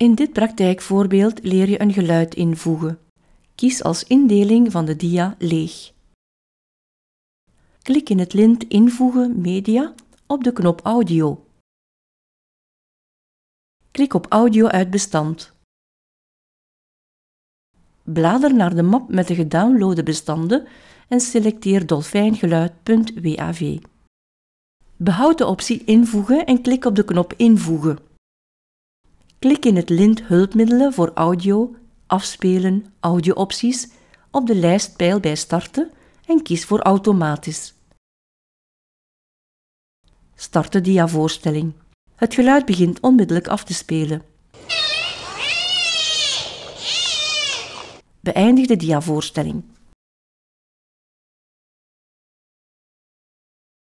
In dit praktijkvoorbeeld leer je een geluid invoegen. Kies als indeling van de dia leeg. Klik in het lint Invoegen Media op de knop Audio. Klik op Audio uit bestand. Blader naar de map met de gedownloade bestanden en selecteer dolfijngeluid.wav. Behoud de optie Invoegen en klik op de knop Invoegen. Klik in het lint Hulpmiddelen voor audio, afspelen, audioopties, op de lijstpijl bij Starten en kies voor Automatisch. Start de diavoorstelling. Het geluid begint onmiddellijk af te spelen. Beëindig de diavoorstelling.